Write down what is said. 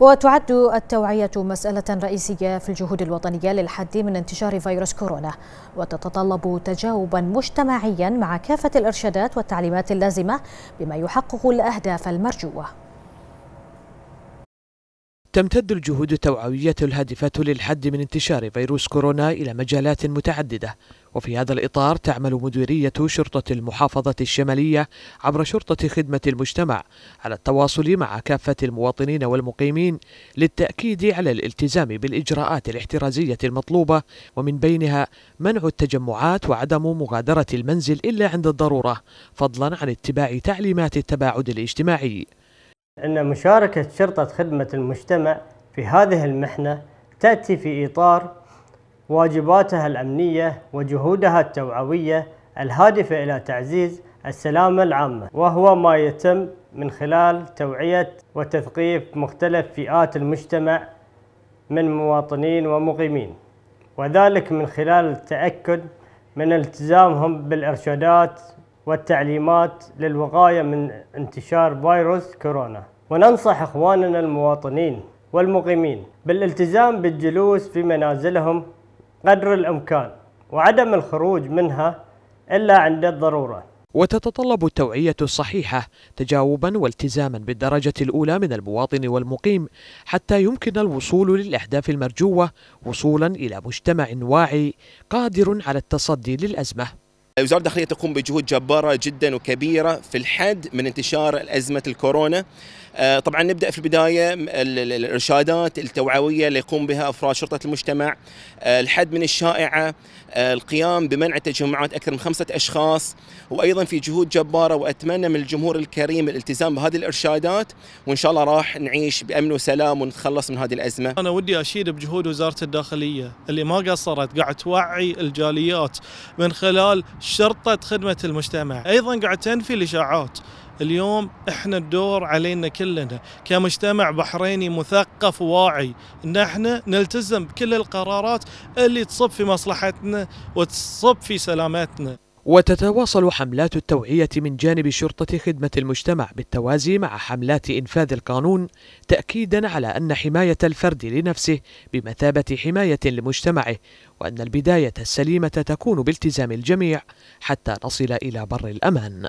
وتعد التوعية مسألة رئيسية في الجهود الوطنية للحد من انتشار فيروس كورونا وتتطلب تجاوبا مجتمعيا مع كافة الإرشادات والتعليمات اللازمة بما يحقق الأهداف المرجوة تمتد الجهود التوعوية الهادفة للحد من انتشار فيروس كورونا إلى مجالات متعددة وفي هذا الإطار تعمل مديرية شرطة المحافظة الشمالية عبر شرطة خدمة المجتمع على التواصل مع كافة المواطنين والمقيمين للتأكيد على الالتزام بالإجراءات الاحترازية المطلوبة ومن بينها منع التجمعات وعدم مغادرة المنزل إلا عند الضرورة فضلا عن اتباع تعليمات التباعد الاجتماعي أن مشاركة شرطة خدمة المجتمع في هذه المحنة تأتي في إطار واجباتها الأمنية وجهودها التوعوية الهادفة إلى تعزيز السلامة العامة وهو ما يتم من خلال توعية وتثقيف مختلف فئات المجتمع من مواطنين ومقيمين وذلك من خلال التأكد من التزامهم بالإرشادات والتعليمات للوقاية من انتشار فيروس كورونا وننصح إخواننا المواطنين والمقيمين بالالتزام بالجلوس في منازلهم قدر الإمكان وعدم الخروج منها إلا عند الضرورة وتتطلب التوعية الصحيحة تجاوبا والتزاما بالدرجة الأولى من المواطن والمقيم حتى يمكن الوصول للأهداف المرجوة وصولا إلى مجتمع واعي قادر على التصدي للأزمة وزارة الداخلية تقوم بجهود جبارة جدا وكبيرة في الحد من انتشار أزمة الكورونا آه، طبعا نبدأ في البداية الإرشادات التوعوية اللي يقوم بها أفراد شرطة المجتمع آه، الحد من الشائعة آه، القيام بمنع تجمعات أكثر من خمسة أشخاص وأيضا في جهود جبارة وأتمنى من الجمهور الكريم الالتزام بهذه الإرشادات وإن شاء الله راح نعيش بأمن وسلام ونتخلص من هذه الأزمة أنا ودي أشيد بجهود وزارة الداخلية اللي ما قصرت قاعد توعي الجاليات من خلال شرطة خدمة المجتمع أيضا قاعد تنفي الإشاعات اليوم احنا الدور علينا كلنا كمجتمع بحريني مثقف واعي ان احنا نلتزم بكل القرارات اللي تصب في مصلحتنا وتصب في سلامتنا وتتواصل حملات التوعية من جانب شرطة خدمة المجتمع بالتوازي مع حملات إنفاذ القانون تأكيدا على أن حماية الفرد لنفسه بمثابة حماية لمجتمعه وأن البداية السليمة تكون بالتزام الجميع حتى نصل إلى بر الأمان